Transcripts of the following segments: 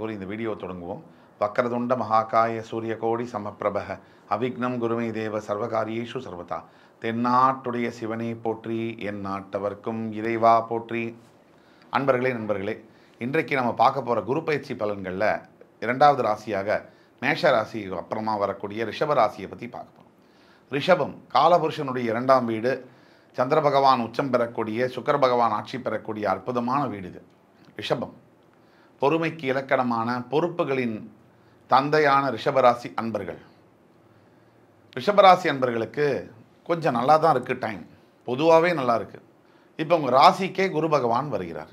கூறி இந்த வீடியோ தொடங்குவோம் வக்கரதுண்ட மகாகாய சூரிய கோடி சமப்பிரபக அவிக்னம் குருமை தேவ சர்வகாரியேஷு சர்வதா தென்னாட்டுடைய சிவனை போற்றி என் நாட்டவர்க்கும் இறைவா போற்றி அன்பர்களே நண்பர்களே இன்றைக்கு நம்ம பார்க்க போகிற குரு பயிற்சி பலன்களில் இரண்டாவது ராசியாக மேஷ ராசி அப்புறமா வரக்கூடிய ரிஷப ராசியை பற்றி பார்க்க போகிறோம் ரிஷபம் காலபுருஷனுடைய இரண்டாம் வீடு சந்திர பகவான் உச்சம் பெறக்கூடிய சுக்கர பகவான் ஆட்சி பெறக்கூடிய அற்புதமான வீடு இது ரிஷபம் பொறுமைக்கு இலக்கணமான பொறுப்புகளின் தந்தையான ரிஷபராசி அன்பர்கள் ரிஷபராசி அன்பர்களுக்கு கொஞ்சம் நல்லா தான் இருக்குது டைம் பொதுவாகவே நல்லா இருக்குது இப்போ உங்கள் ராசிக்கே குரு பகவான் வருகிறார்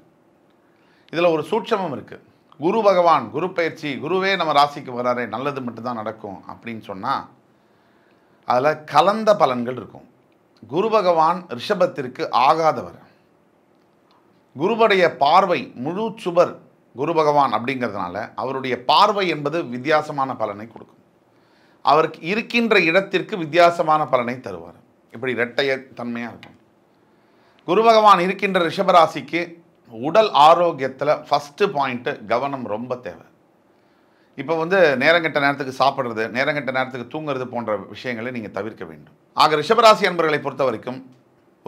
இதில் ஒரு சூட்சமம் இருக்குது குரு பகவான் குரு பயிற்சி குருவே நம்ம ராசிக்கு வராரே நல்லது மட்டும்தான் நடக்கும் அப்படின்னு சொன்னால் அதில் கலந்த பலன்கள் இருக்கும் குரு பகவான் ரிஷபத்திற்கு ஆகாதவர் குருவுடைய பார்வை முழு சுவர் குரு பகவான் அப்படிங்கிறதுனால அவருடைய பார்வை என்பது வித்தியாசமான பலனை கொடுக்கும் அவருக்கு இருக்கின்ற இடத்திற்கு வித்தியாசமான பலனை தருவார் இப்படி இரட்டைய தன்மையாக இருக்கும் குரு பகவான் இருக்கின்ற ரிஷபராசிக்கு உடல் ஆரோக்கியத்தில் ஃபஸ்ட்டு பாயிண்ட்டு கவனம் ரொம்ப தேவை இப்போ வந்து நேரங்கெட்ட நேரத்துக்கு சாப்பிட்றது கெட்ட நேரத்துக்கு தூங்குறது போன்ற விஷயங்களை நீங்கள் தவிர்க்க வேண்டும் ஆக ரிஷபராசி அன்பர்களை பொறுத்த வரைக்கும்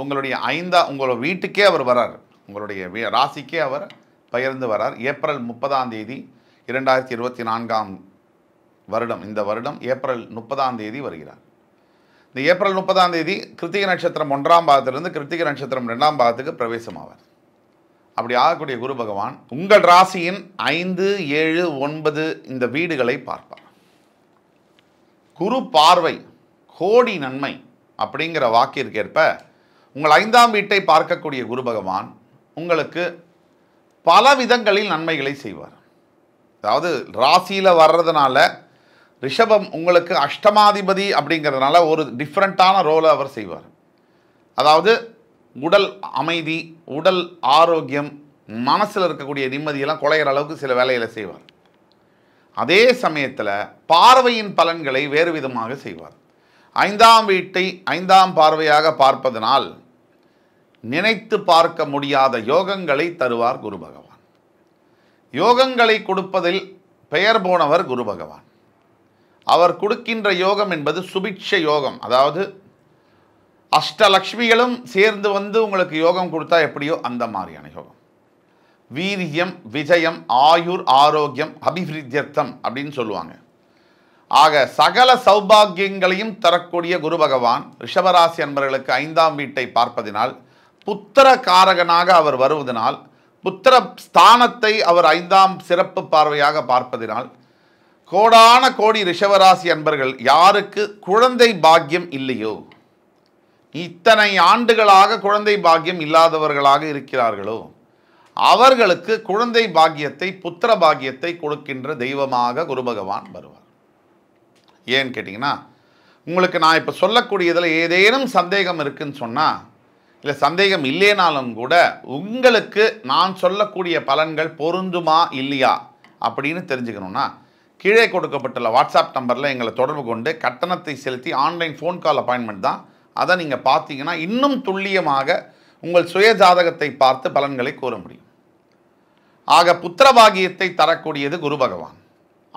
உங்களுடைய ஐந்தா உங்களோட வீட்டுக்கே அவர் வராரு உங்களுடைய ராசிக்கே அவர் பகிர்ந்து வரார் ஏப்ரல் முப்பதாம் தேதி இரண்டாயிரத்தி இருபத்தி நான்காம் வருடம் இந்த வருடம் ஏப்ரல் முப்பதாம் தேதி வருகிறார் இந்த ஏப்ரல் முப்பதாம் தேதி கிருத்திகை நட்சத்திரம் ஒன்றாம் பாகத்திலிருந்து கிருத்திகை நட்சத்திரம் ரெண்டாம் பாகத்துக்கு பிரவேசமாவார் அப்படி ஆகக்கூடிய குரு பகவான் உங்கள் ராசியின் ஐந்து ஏழு ஒன்பது இந்த வீடுகளை பார்ப்பார் குரு பார்வை கோடி நன்மை அப்படிங்கிற வாக்கிற்கேற்ப உங்கள் ஐந்தாம் வீட்டை பார்க்கக்கூடிய குரு பகவான் உங்களுக்கு பல விதங்களில் நன்மைகளை செய்வார் அதாவது ராசியில் வர்றதுனால ரிஷபம் உங்களுக்கு அஷ்டமாதிபதி அப்படிங்கிறதுனால ஒரு டிஃப்ரெண்ட்டான ரோலை அவர் செய்வார் அதாவது உடல் அமைதி உடல் ஆரோக்கியம் மனசில் இருக்கக்கூடிய நிம்மதியெல்லாம் குலையிற அளவுக்கு சில வேலைகளை செய்வார் அதே சமயத்தில் பார்வையின் பலன்களை வேறு விதமாக செய்வார் ஐந்தாம் வீட்டை ஐந்தாம் பார்வையாக பார்ப்பதனால் நினைத்து பார்க்க முடியாத யோகங்களை தருவார் குரு பகவான் யோகங்களை கொடுப்பதில் பெயர் போனவர் குரு பகவான் அவர் கொடுக்கின்ற யோகம் என்பது சுபிட்ச யோகம் அதாவது அஷ்டலக்ஷ்மிகளும் சேர்ந்து வந்து உங்களுக்கு யோகம் கொடுத்தா எப்படியோ அந்த மாதிரியான யோகம் வீரியம் விஜயம் ஆயுர் ஆரோக்கியம் அபிவிருத்தியர்த்தம் அப்படின்னு சொல்லுவாங்க ஆக சகல சௌபாகியங்களையும் தரக்கூடிய குரு பகவான் ரிஷபராசி அன்பர்களுக்கு ஐந்தாம் வீட்டை பார்ப்பதினால் புத்திர காரகனாக அவர் வருவதனால் புத்திர ஸ்தானத்தை அவர் ஐந்தாம் சிறப்பு பார்வையாக பார்ப்பதினால் கோடான கோடி ரிஷவராசி அன்பர்கள் யாருக்கு குழந்தை பாக்கியம் இல்லையோ இத்தனை ஆண்டுகளாக குழந்தை பாக்கியம் இல்லாதவர்களாக இருக்கிறார்களோ அவர்களுக்கு குழந்தை பாக்கியத்தை புத்திர பாக்கியத்தை கொடுக்கின்ற தெய்வமாக குரு பகவான் வருவார் ஏன்னு கேட்டிங்கன்னா உங்களுக்கு நான் இப்போ சொல்லக்கூடியதில் ஏதேனும் சந்தேகம் இருக்குன்னு சொன்னால் இல்லை சந்தேகம் இல்லைனாலும் கூட உங்களுக்கு நான் சொல்லக்கூடிய பலன்கள் பொருந்துமா இல்லையா அப்படின்னு தெரிஞ்சுக்கணும்னா கீழே கொடுக்கப்பட்டுள்ள வாட்ஸ்அப் நம்பரில் எங்களை தொடர்பு கொண்டு கட்டணத்தை செலுத்தி ஆன்லைன் ஃபோன் கால் அப்பாயின்மெண்ட் தான் அதை நீங்கள் பார்த்தீங்கன்னா இன்னும் துல்லியமாக உங்கள் சுய ஜாதகத்தை பார்த்து பலன்களை கூற முடியும் ஆக புத்திரபாகியத்தை தரக்கூடியது குரு பகவான்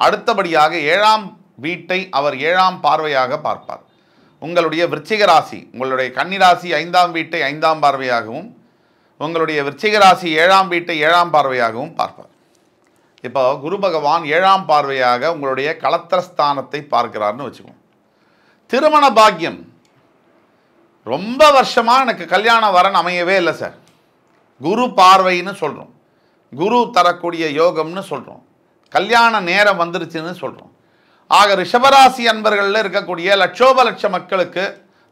அடுத்தபடியாக ஏழாம் வீட்டை அவர் ஏழாம் பார்வையாக பார்ப்பார் உங்களுடைய விருச்சிக ராசி உங்களுடைய கன்னிராசி ஐந்தாம் வீட்டை ஐந்தாம் பார்வையாகவும் உங்களுடைய விருச்சிக ராசி ஏழாம் வீட்டை ஏழாம் பார்வையாகவும் பார்ப்பார் இப்போ குரு பகவான் ஏழாம் பார்வையாக உங்களுடைய கலத்திரஸ்தானத்தை பார்க்கிறார்னு வச்சுக்கோம் திருமண பாக்கியம் ரொம்ப வருஷமாக எனக்கு கல்யாண வரன் அமையவே இல்லை சார் குரு பார்வைன்னு சொல்கிறோம் குரு தரக்கூடிய யோகம்னு சொல்கிறோம் கல்யாண நேரம் வந்துருச்சுன்னு சொல்கிறோம் ஆக ரிஷபராசி அன்பர்களில் இருக்கக்கூடிய லட்சோப லட்ச மக்களுக்கு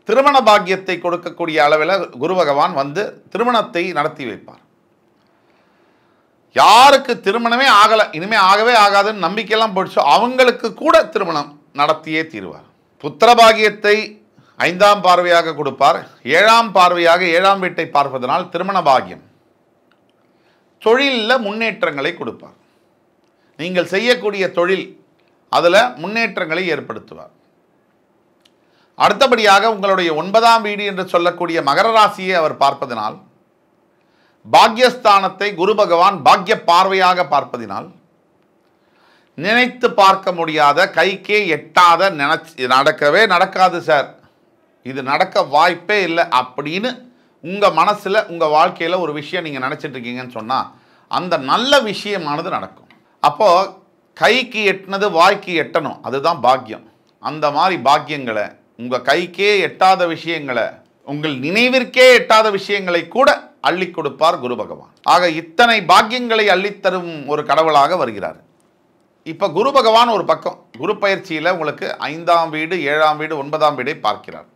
திருமண பாக்கியத்தை கொடுக்கக்கூடிய அளவில் குரு பகவான் வந்து திருமணத்தை நடத்தி வைப்பார் யாருக்கு திருமணமே ஆகலை இனிமேல் ஆகவே ஆகாதுன்னு நம்பிக்கையெல்லாம் போயிடுச்சோ அவங்களுக்கு கூட திருமணம் நடத்தியே தீர்வார் பாகியத்தை ஐந்தாம் பார்வையாக கொடுப்பார் ஏழாம் பார்வையாக ஏழாம் வீட்டை பார்ப்பதனால் திருமண பாகியம் தொழிலில் முன்னேற்றங்களை கொடுப்பார் நீங்கள் செய்யக்கூடிய தொழில் அதில் முன்னேற்றங்களை ஏற்படுத்துவார் அடுத்தபடியாக உங்களுடைய ஒன்பதாம் வீடு என்று சொல்லக்கூடிய மகர ராசியை அவர் பார்ப்பதினால் பாக்யஸ்தானத்தை குரு பகவான் பாக்ய பார்வையாக பார்ப்பதினால் நினைத்து பார்க்க முடியாத கைக்கே எட்டாத நினச்சி நடக்கவே நடக்காது சார் இது நடக்க வாய்ப்பே இல்லை அப்படின்னு உங்கள் மனசில் உங்கள் வாழ்க்கையில் ஒரு விஷயம் நீங்கள் நினச்சிட்ருக்கீங்கன்னு சொன்னால் அந்த நல்ல விஷயமானது நடக்கும் அப்போது கைக்கு எட்டினது வாய்க்கு எட்டணும் அதுதான் பாக்கியம் அந்த மாதிரி பாக்கியங்களை உங்கள் கைக்கே எட்டாத விஷயங்களை உங்கள் நினைவிற்கே எட்டாத விஷயங்களை கூட அள்ளி கொடுப்பார் குரு பகவான் ஆக இத்தனை பாக்கியங்களை அள்ளித்தரும் ஒரு கடவுளாக வருகிறார் இப்போ குரு பகவான் ஒரு பக்கம் குரு பயிற்சியில் உங்களுக்கு ஐந்தாம் வீடு ஏழாம் வீடு ஒன்பதாம் வீடை பார்க்கிறார்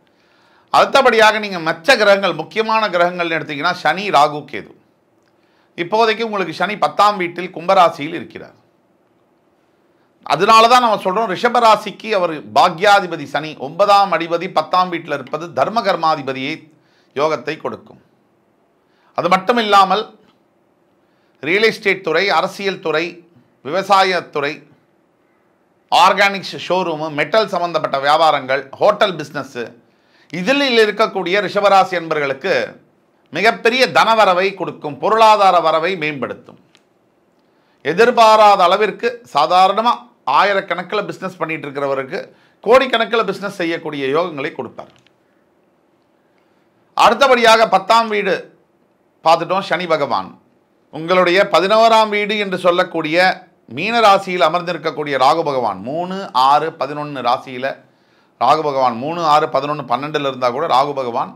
அடுத்தபடியாக நீங்கள் மற்ற கிரகங்கள் முக்கியமான கிரகங்கள்னு எடுத்திங்கன்னா சனி ராகு கேது இப்போதைக்கு உங்களுக்கு சனி பத்தாம் வீட்டில் கும்பராசியில் இருக்கிறார் அதனால தான் நம்ம சொல்கிறோம் ரிஷபராசிக்கு அவர் பாக்யாதிபதி சனி ஒன்பதாம் அடிபதி பத்தாம் வீட்டில் இருப்பது தர்ம கர்மாதிபதியை யோகத்தை கொடுக்கும் அது மட்டும் இல்லாமல் ரியல் எஸ்டேட் துறை அரசியல் துறை விவசாயத்துறை ஆர்கானிக்ஸ் ஷோரூமு மெட்டல் சம்மந்தப்பட்ட வியாபாரங்கள் ஹோட்டல் பிஸ்னஸ்ஸு இதில் இருக்கக்கூடிய ரிஷபராசி என்பர்களுக்கு மிகப்பெரிய தனவரவை கொடுக்கும் பொருளாதார வரவை மேம்படுத்தும் எதிர்பாராத அளவிற்கு சாதாரணமாக ஆயிரக்கணக்கில் பிஸ்னஸ் பண்ணிகிட்டு இருக்கிறவருக்கு கோடிக்கணக்கில் பிஸ்னஸ் செய்யக்கூடிய யோகங்களை கொடுப்பார் அடுத்தபடியாக பத்தாம் வீடு பார்த்துட்டோம் சனி பகவான் உங்களுடைய பதினோராம் வீடு என்று சொல்லக்கூடிய மீன ராசியில் அமர்ந்திருக்கக்கூடிய ராகு பகவான் மூணு ஆறு பதினொன்று ராசியில் ராகு பகவான் மூணு ஆறு பதினொன்று பன்னெண்டில் இருந்தால் கூட ராகு பகவான்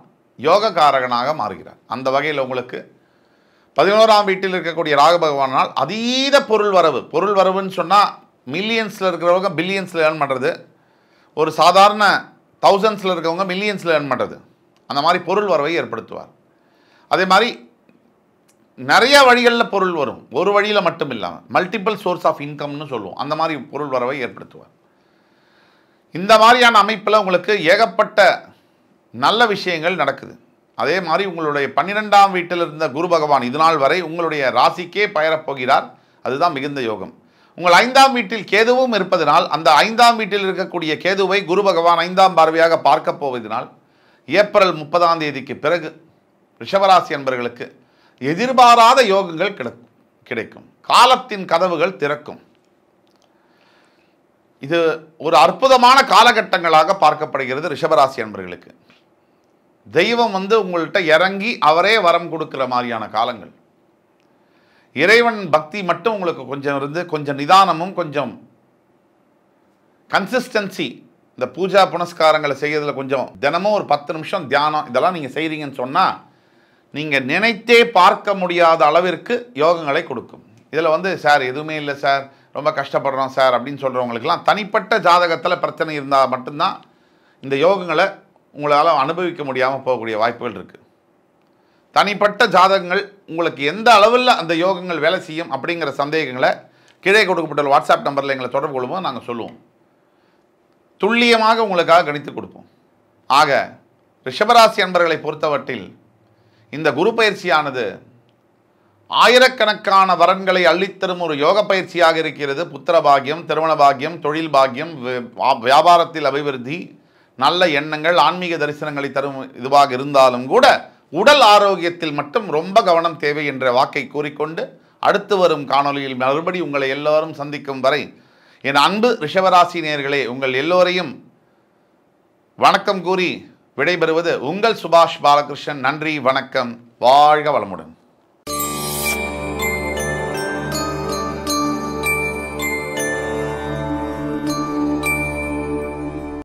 யோக காரகனாக மாறுகிறார் அந்த வகையில் உங்களுக்கு பதினோராம் வீட்டில் இருக்கக்கூடிய ராகு பகவானால் அதீத பொருள் வரவு பொருள் வரவுன்னு சொன்னால் மில்லியன்ஸில் இருக்கிறவங்க பில்லியன்ஸில் ஏர்ன் பண்ணுறது ஒரு சாதாரண தௌசண்ட்ஸில் இருக்கிறவங்க மில்லியன்ஸில் ஏர்ன் பண்ணுறது அந்த மாதிரி பொருள் வரவை ஏற்படுத்துவார் அதே மாதிரி நிறைய வழிகளில் பொருள் வரும் ஒரு வழியில் மட்டும் இல்லாமல் மல்டிபிள் சோர்ஸ் ஆஃப் இன்கம்னு சொல்லுவோம் அந்த மாதிரி பொருள் வரவை ஏற்படுத்துவார் இந்த மாதிரியான அமைப்பில் உங்களுக்கு ஏகப்பட்ட நல்ல விஷயங்கள் நடக்குது அதே மாதிரி உங்களுடைய பன்னிரெண்டாம் வீட்டில் இருந்த குரு பகவான் இதுநாள் வரை உங்களுடைய ராசிக்கே பயரப்போகிறார் அதுதான் மிகுந்த யோகம் உங்கள் ஐந்தாம் வீட்டில் கேதுவும் இருப்பதனால் அந்த ஐந்தாம் வீட்டில் இருக்கக்கூடிய கேதுவை குரு பகவான் ஐந்தாம் பார்வையாக பார்க்கப் போவதனால் ஏப்ரல் முப்பதாம் தேதிக்கு பிறகு ரிஷபராசி என்பர்களுக்கு எதிர்பாராத யோகங்கள் கிடைக்கும் கிடைக்கும் காலத்தின் கதவுகள் திறக்கும் இது ஒரு அற்புதமான காலகட்டங்களாக பார்க்கப்படுகிறது ரிஷபராசி என்பர்களுக்கு தெய்வம் வந்து உங்கள்கிட்ட இறங்கி அவரே வரம் கொடுக்குற மாதிரியான காலங்கள் இறைவன் பக்தி மட்டும் உங்களுக்கு கொஞ்சம் இருந்து கொஞ்சம் நிதானமும் கொஞ்சம் கன்சிஸ்டன்சி இந்த பூஜா புனஸ்காரங்களை செய்கிறதுல கொஞ்சம் தினமும் ஒரு பத்து நிமிஷம் தியானம் இதெல்லாம் நீங்கள் செய்கிறீங்கன்னு சொன்னால் நீங்கள் நினைத்தே பார்க்க முடியாத அளவிற்கு யோகங்களை கொடுக்கும் இதில் வந்து சார் எதுவுமே இல்லை சார் ரொம்ப கஷ்டப்படுறோம் சார் அப்படின்னு சொல்கிறவங்களுக்கெல்லாம் தனிப்பட்ட ஜாதகத்தில் பிரச்சனை இருந்தால் மட்டும்தான் இந்த யோகங்களை உங்களால் அனுபவிக்க முடியாமல் போகக்கூடிய வாய்ப்புகள் இருக்குது தனிப்பட்ட ஜாதகங்கள் உங்களுக்கு எந்த அளவில் அந்த யோகங்கள் வேலை செய்யும் அப்படிங்கிற சந்தேகங்களை கீழே கொடுக்கப்பட்ட வாட்ஸ்அப் நம்பரில் எங்களை தொடர்பு கொள்ளும்போது நாங்கள் சொல்லுவோம் துல்லியமாக உங்களுக்காக கணித்து கொடுப்போம் ஆக ரிஷபராசி அன்பர்களை பொறுத்தவற்றில் இந்த குரு பயிற்சியானது ஆயிரக்கணக்கான வரன்களை அள்ளித்தரும் ஒரு யோக பயிற்சியாக இருக்கிறது புத்திர பாகியம் திருமண பாகியம் தொழில் பாகியம் வியாபாரத்தில் அபிவிருத்தி நல்ல எண்ணங்கள் ஆன்மீக தரிசனங்களை தரும் இதுவாக இருந்தாலும் கூட உடல் ஆரோக்கியத்தில் மட்டும் ரொம்ப கவனம் தேவை என்ற வாக்கை கூறிக்கொண்டு அடுத்து வரும் காணொலியில் மறுபடி உங்களை எல்லோரும் சந்திக்கும் வரை என் அன்பு ரிஷபராசி நேர்களே உங்கள் எல்லோரையும் வணக்கம் கூறி விடைபெறுவது உங்கள் சுபாஷ் பாலகிருஷ்ணன் நன்றி வணக்கம் வாழ்க வளமுடன்